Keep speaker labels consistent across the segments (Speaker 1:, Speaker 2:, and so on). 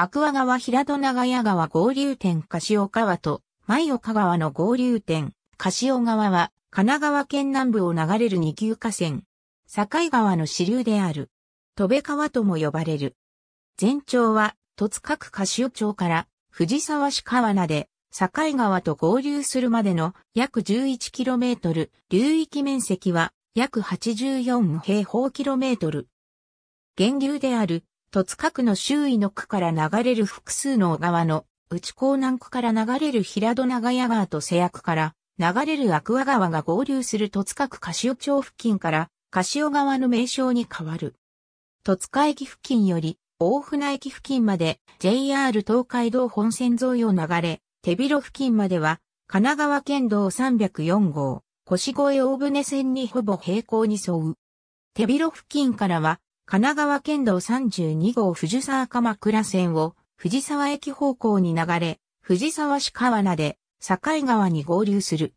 Speaker 1: アクア川平戸長屋川合流点柏川と、舞岡川の合流点、柏川は、神奈川県南部を流れる二級河川、境川の支流である、戸部川とも呼ばれる。全長は、戸塚区柏町から、藤沢市川名で、境川と合流するまでの約 11km、流域面積は約84平方キロメートル。源流である戸塚区の周囲の区から流れる複数の小川の、内港南区から流れる平戸長屋川と瀬谷区から流れるアクア川が合流する戸塚区柏町付近から柏川の名称に変わる。戸塚駅付近より大船駅付近まで JR 東海道本線沿いを流れ、手広付近までは神奈川県道304号、腰越大船線にほぼ平行に沿う。手広付近からは神奈川県道32号藤沢鎌倉線を藤沢駅方向に流れ、藤沢市川名で境川に合流する。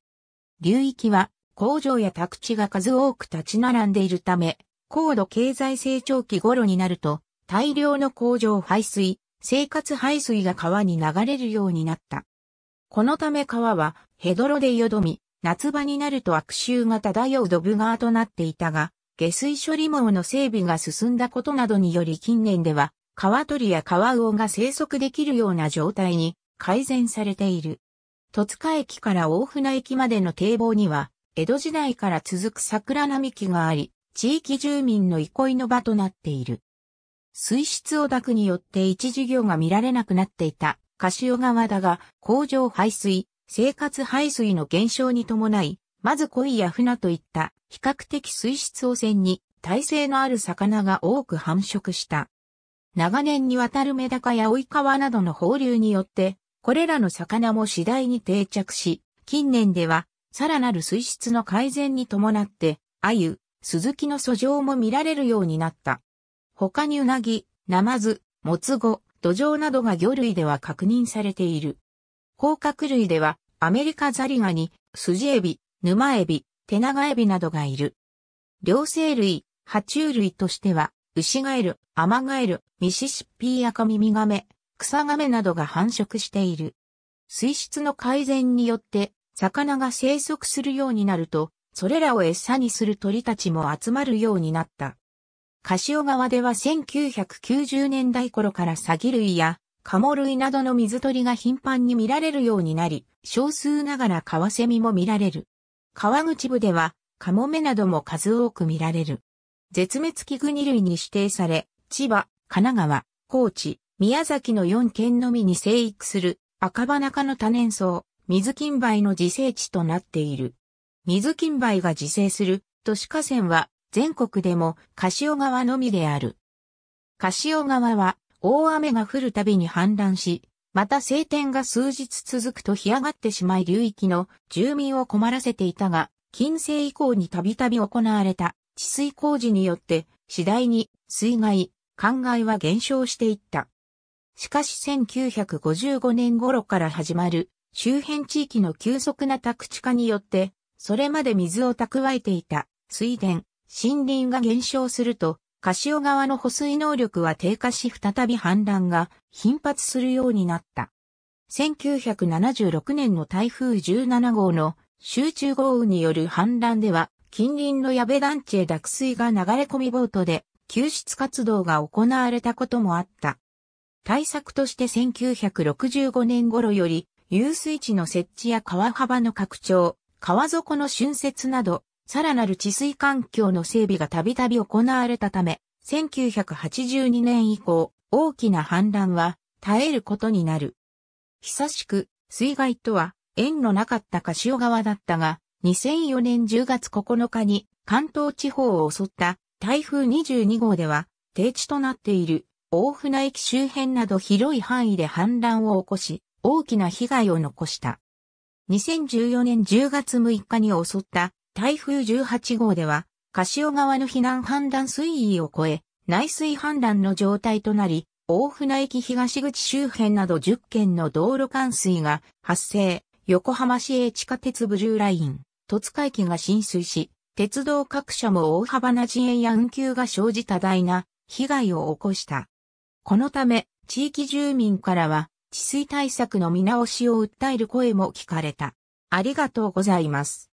Speaker 1: 流域は工場や宅地が数多く立ち並んでいるため、高度経済成長期頃になると大量の工場排水、生活排水が川に流れるようになった。このため川はヘドロでよどみ、夏場になると悪臭が漂うドブ川となっていたが、下水処理網の整備が進んだことなどにより近年では、川鳥や川魚が生息できるような状態に改善されている。戸塚駅から大船駅までの堤防には、江戸時代から続く桜並木があり、地域住民の憩いの場となっている。水質汚濁によって一事業が見られなくなっていた、カシオ川だが、工場排水、生活排水の減少に伴い、まず鯉や船といった比較的水質汚染に耐性のある魚が多く繁殖した。長年にわたるメダカやオイカワなどの放流によって、これらの魚も次第に定着し、近年では、さらなる水質の改善に伴って、アユ、スズキの素状も見られるようになった。他にウナギ、ナマズ、モツゴ、土壌などが魚類では確認されている。甲殻類では、アメリカザリガニ、スジエビ、沼エビ、手長エビなどがいる。両生類、爬虫類としては、ウシガエル、アマガエル、ミシシッピーアカミミガメ、クサガメなどが繁殖している。水質の改善によって、魚が生息するようになると、それらを餌にする鳥たちも集まるようになった。カシオ川では1990年代頃からサギ類やカモ類などの水鳥が頻繁に見られるようになり、少数ながらカワセミも見られる。川口部では、カモメなども数多く見られる。絶滅危惧二類に指定され、千葉、神奈川、高知、宮崎の4県のみに生育する赤花科の多年草、水金梅の自生地となっている。水金梅が自生する都市河川は全国でも柏川のみである。柏川は大雨が降るたびに氾濫し、また晴天が数日続くと干上がってしまい流域の住民を困らせていたが、近世以降にたびたび行われた治水工事によって次第に水害、灌漑は減少していった。しかし1955年頃から始まる周辺地域の急速な宅地化によって、それまで水を蓄えていた水田、森林が減少するとカシオ川の保水能力は低下し再び氾濫が頻発するようになった。1976年の台風17号の集中豪雨による氾濫では、近隣の矢部団地へ濁水が流れ込みボートで救出活動が行われたこともあった。対策として1965年頃より、遊水地の設置や川幅の拡張、川底の浚渫など、さらなる治水環境の整備がたびたび行われたため、1982年以降、大きな氾濫は耐えることになる。久しく、水害とは縁のなかったオ川だったが、2004年10月9日に関東地方を襲った台風22号では、低地となっている大船駅周辺など広い範囲で氾濫を起こし、大きな被害を残した。2014年10月6日に襲った台風18号では、カシオ川の避難判断水位を超え、内水氾濫の状態となり、大船駅東口周辺など10件の道路冠水が発生、横浜市営地下鉄ブルーライン、戸塚駅が浸水し、鉄道各社も大幅な遅延や運休が生じ多大な被害を起こした。このため、地域住民からは、治水対策の見直しを訴える声も聞かれた。ありがとうございます。